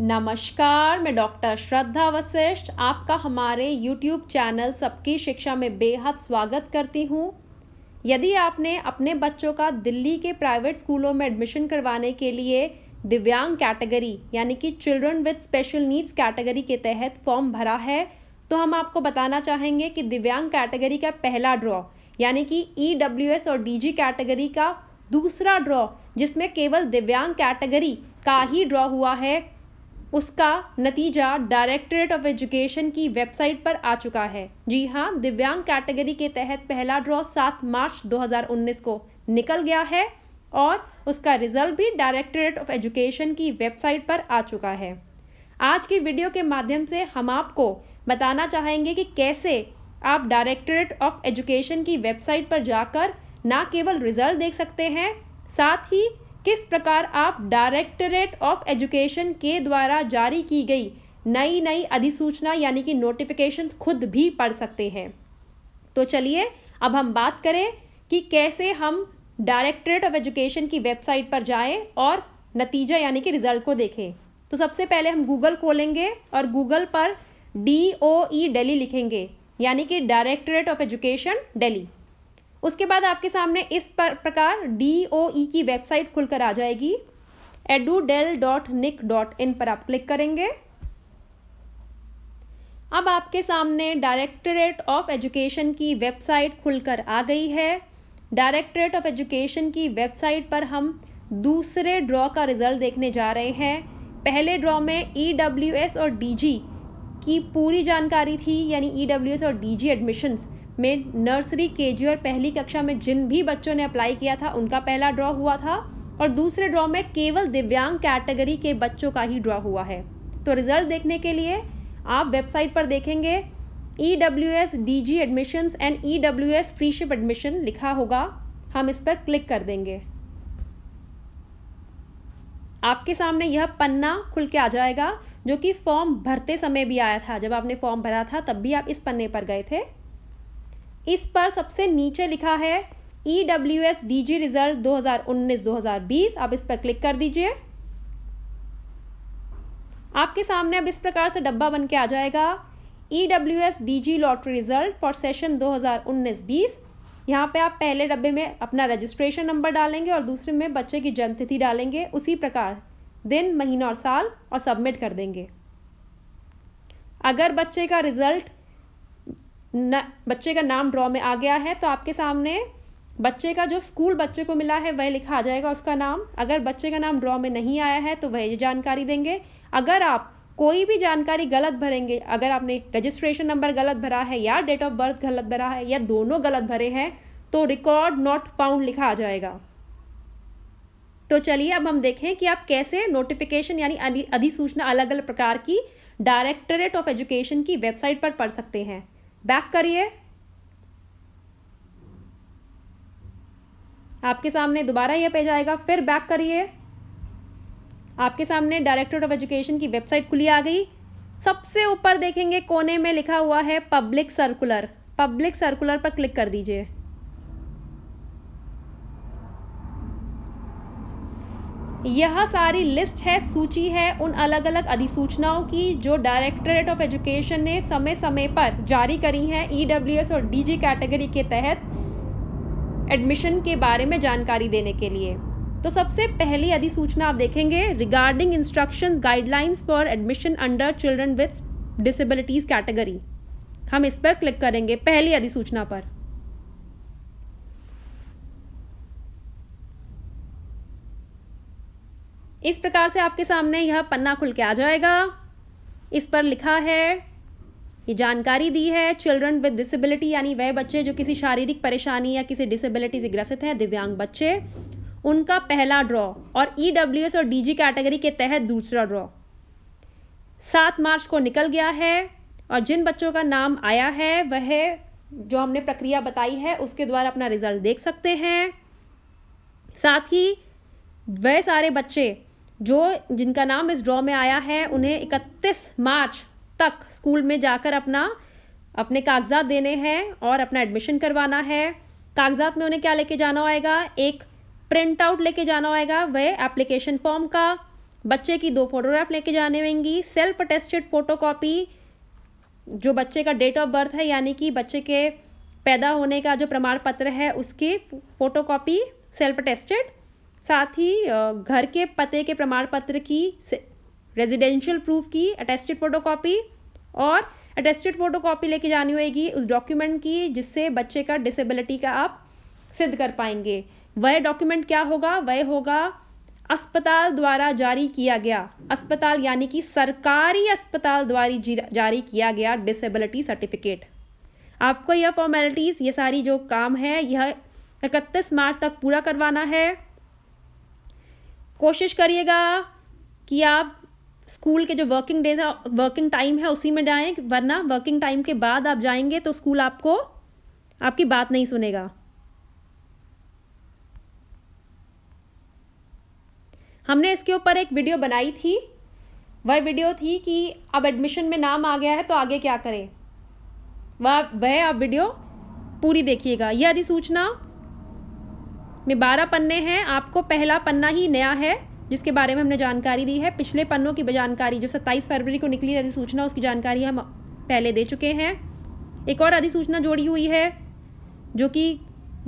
नमस्कार मैं डॉक्टर श्रद्धा वशिष्ठ आपका हमारे यूट्यूब चैनल सबकी शिक्षा में बेहद स्वागत करती हूँ यदि आपने अपने बच्चों का दिल्ली के प्राइवेट स्कूलों में एडमिशन करवाने के लिए दिव्यांग कैटेगरी यानी कि children with special needs category के तहत फॉर्म भरा है तो हम आपको बताना चाहेंगे कि दिव्यांग कैटेगरी का पहला ड्रॉ यानी कि ई e और डी कैटेगरी का दूसरा ड्रॉ जिसमें केवल दिव्यांग कैटेगरी का ही ड्रॉ हुआ है उसका नतीजा डायरेक्टरेट ऑफ एजुकेशन की वेबसाइट पर आ चुका है जी हाँ दिव्यांग कैटेगरी के तहत पहला ड्रॉ सात मार्च 2019 को निकल गया है और उसका रिजल्ट भी डायरेक्टरेट ऑफ एजुकेशन की वेबसाइट पर आ चुका है आज की वीडियो के माध्यम से हम आपको बताना चाहेंगे कि कैसे आप डायरेक्टरेट ऑफ एजुकेशन की वेबसाइट पर जाकर ना केवल रिजल्ट देख सकते हैं साथ ही किस प्रकार आप डायरेक्टरेट ऑफ एजुकेशन के द्वारा जारी की गई नई नई अधिसूचना यानी कि नोटिफिकेशन खुद भी पढ़ सकते हैं तो चलिए अब हम बात करें कि कैसे हम डायरेक्टरेट ऑफ एजुकेशन की वेबसाइट पर जाएं और नतीजा यानी कि रिजल्ट को देखें तो सबसे पहले हम गूगल खोलेंगे और गूगल पर डी ओ ई डेली लिखेंगे यानी कि डायरेक्टरेट ऑफ एजुकेशन डेली उसके बाद आपके सामने इस पर प्रकार डी ओ ई की वेबसाइट खुलकर आ जाएगी edudel dot nic dot in पर आप क्लिक करेंगे अब आपके सामने डायरेक्टरेट ऑफ एजुकेशन की वेबसाइट खुलकर आ गई है डायरेक्टरेट ऑफ एजुकेशन की वेबसाइट पर हम दूसरे ड्रॉ का रिजल्ट देखने जा रहे हैं पहले ड्रॉ में ई e और डी की पूरी जानकारी थी यानी ई e और डी एडमिशन्स में नर्सरी के और पहली कक्षा में जिन भी बच्चों ने अप्लाई किया था उनका पहला ड्रॉ हुआ था और दूसरे ड्रॉ में केवल दिव्यांग कैटेगरी के बच्चों का ही ड्रॉ हुआ है तो रिजल्ट देखने के लिए आप वेबसाइट पर देखेंगे E W S D G admissions and E W S freeship admission लिखा होगा हम इस पर क्लिक कर देंगे आपके सामने यह पन्ना खुल के आ जाएगा जो कि फॉर्म भरते समय भी आया था जब आपने फॉर्म भरा था तब भी आप इस पन्ने पर गए थे इस पर सबसे नीचे लिखा है E W S D G result 2019-2020 आप इस पर क्लिक कर दीजिए आपके सामने अब इस प्रकार से डब्बा बन के आ जाएगा E W S D G lottery result for session 2019-20 यहाँ पे आप पहले डब्बे में अपना रजिस्ट्रेशन नंबर डालेंगे और दूसरे में बच्चे की जन्म तिथि डालेंगे उसी प्रकार दिन महीना और साल और सबमिट कर देंगे अगर बच्चे का रिजल्ट न बच्चे का नाम ड्रॉ में आ गया है तो आपके सामने बच्चे का जो स्कूल बच्चे को मिला है वह लिखा आ जाएगा उसका नाम अगर बच्चे का नाम ड्रॉ में नहीं आया है तो वह ये जानकारी देंगे अगर आप कोई भी जानकारी गलत भरेंगे अगर आपने रजिस्ट्रेशन नंबर गलत भरा है या डेट ऑफ बर्थ गलत भरा है या दोनों गलत भरे हैं तो रिकॉर्ड नॉट फाउंड लिखा आ जाएगा तो चलिए अब हम देखें कि आप कैसे नोटिफिकेशन यानी अधिसूचना अलग अलग प्रकार की डायरेक्टरेट ऑफ एजुकेशन की वेबसाइट पर पढ़ सकते हैं बैक करिए आपके सामने दोबारा यह पेज आएगा फिर बैक करिए आपके सामने डायरेक्टरेट ऑफ एजुकेशन की वेबसाइट खुली आ गई सबसे ऊपर देखेंगे कोने में लिखा हुआ है पब्लिक सर्कुलर पब्लिक सर्कुलर पर क्लिक कर दीजिए यह सारी लिस्ट है सूची है उन अलग अलग अधिसूचनाओं की जो डायरेक्टरेट ऑफ एजुकेशन ने समय समय पर जारी करी हैं ई e और डी कैटेगरी के तहत एडमिशन के बारे में जानकारी देने के लिए तो सबसे पहली अधिसूचना आप देखेंगे regarding instruction guidelines for admission under children with disabilities category हम इस पर क्लिक करेंगे पहली अधिसूचना पर इस प्रकार से आपके सामने यह पन्ना खुल के आ जाएगा इस पर लिखा है ये जानकारी दी है चिल्ड्रन विद डिसेबिलिटी यानी वह बच्चे जो किसी शारीरिक परेशानी या किसी डिसेबिलिटी से ग्रसित हैं दिव्यांग बच्चे उनका पहला ड्रॉ और ई e और डी कैटेगरी के तहत दूसरा ड्रॉ सात मार्च को निकल गया है और जिन बच्चों का नाम आया है वह जो हमने प्रक्रिया बताई है उसके द्वारा अपना रिजल्ट देख सकते हैं साथ ही वह सारे बच्चे जो जिनका नाम इस ड्रॉ में आया है उन्हें इकतीस मार्च तक स्कूल में जाकर अपना अपने कागजात देने हैं और अपना एडमिशन करवाना है कागजात में उन्हें क्या लेके जाना होएगा एक प्रिंट आउट लेके जाना होएगा वह एप्लीकेशन फॉर्म का बच्चे की दो फोटोग्राफ लेके जाने होंगी सेल्फ अटेस्टेड फोटोकॉपी जो बच्चे का डेट ऑफ बर्थ है यानी कि बच्चे के पैदा होने का जो प्रमाण पत्र है उसकी फोटोकॉपी सेल्फ अटेस्टेड साथ ही घर के पते के प्रमाण पत्र की रेजिडेंशियल प्रूफ की अटेस्टेड फोटोकॉपी और अटेस्टेड फोटोकॉपी लेके जानी होगी उस डॉक्यूमेंट की जिससे बच्चे का डिसेबिलिटी का आप सिद्ध कर पाएंगे वह डॉक्यूमेंट क्या होगा वह होगा अस्पताल द्वारा जारी किया गया अस्पताल यानी कि सरकारी अस्पताल द्वारा जारी किया गया डिसेबिलिटी सर्टिफिकेट आपको यह फॉर्मेलिटीज़ ये सारी जो काम है यह इकतीस मार्च तक पूरा करवाना है कोशिश करिएगा कि आप स्कूल के जो वर्किंग डेज है वर्किंग टाइम है उसी में जाएं वरना वर्किंग टाइम के बाद आप जाएंगे तो स्कूल आपको आपकी बात नहीं सुनेगा हमने इसके ऊपर एक वीडियो बनाई थी वह वीडियो थी कि अब एडमिशन में नाम आ गया है तो आगे क्या करें वह वह आप वीडियो पूरी देखिएगा यह अधिसूचना में बारह पन्ने हैं आपको पहला पन्ना ही नया है जिसके बारे में हमने जानकारी दी है पिछले पन्नों की जानकारी जो सत्ताईस फरवरी को निकली अधिसूचना उसकी जानकारी हम पहले दे चुके हैं एक और अधिसूचना जोड़ी हुई है जो कि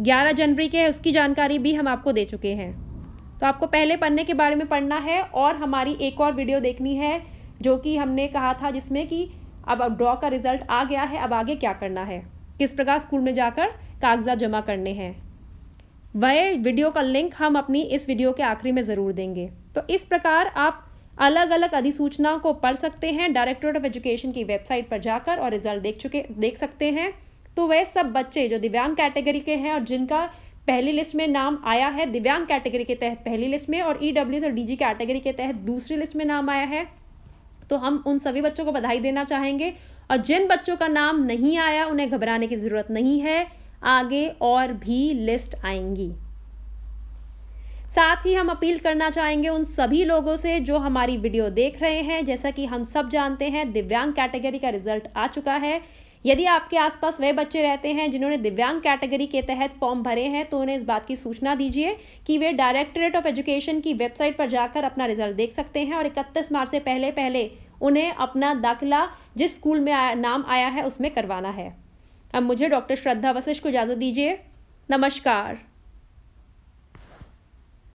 11 जनवरी के है उसकी जानकारी भी हम आपको दे चुके हैं तो आपको पहले पन्ने के बारे में पढ़ना है और हमारी एक और वीडियो देखनी है जो कि हमने कहा था जिसमें कि अब ड्रॉ का रिजल्ट आ गया है अब आगे क्या करना है किस प्रकार स्कूल में जाकर कागजात जमा करने हैं वह वीडियो का लिंक हम अपनी इस वीडियो के आखिरी में ज़रूर देंगे तो इस प्रकार आप अलग अलग अधिसूचना को पढ़ सकते हैं डायरेक्टोरेट ऑफ एजुकेशन की वेबसाइट पर जाकर और रिजल्ट देख चुके देख सकते हैं तो वह सब बच्चे जो दिव्यांग कैटेगरी के हैं और जिनका पहली लिस्ट में नाम आया है दिव्यांग कैटेगरी के तहत पहली लिस्ट में और ई e और डी कैटेगरी के तहत दूसरी लिस्ट में नाम आया है तो हम उन सभी बच्चों को बधाई देना चाहेंगे और जिन बच्चों का नाम नहीं आया उन्हें घबराने की ज़रूरत नहीं है आगे और भी लिस्ट आएंगी साथ ही हम अपील करना चाहेंगे उन सभी लोगों से जो हमारी वीडियो देख रहे हैं जैसा कि हम सब जानते हैं दिव्यांग कैटेगरी का रिजल्ट आ चुका है यदि आपके आसपास वे बच्चे रहते हैं जिन्होंने दिव्यांग कैटेगरी के तहत फॉर्म भरे हैं तो उन्हें इस बात की सूचना दीजिए कि वे डायरेक्टरेट ऑफ एजुकेशन की वेबसाइट पर जाकर अपना रिजल्ट देख सकते हैं और इकतीस मार्च से पहले पहले उन्हें अपना दाखिला जिस स्कूल में आया, नाम आया है उसमें करवाना है अब मुझे डॉक्टर श्रद्धा वशिष्ठ को इजाज़त दीजिए नमस्कार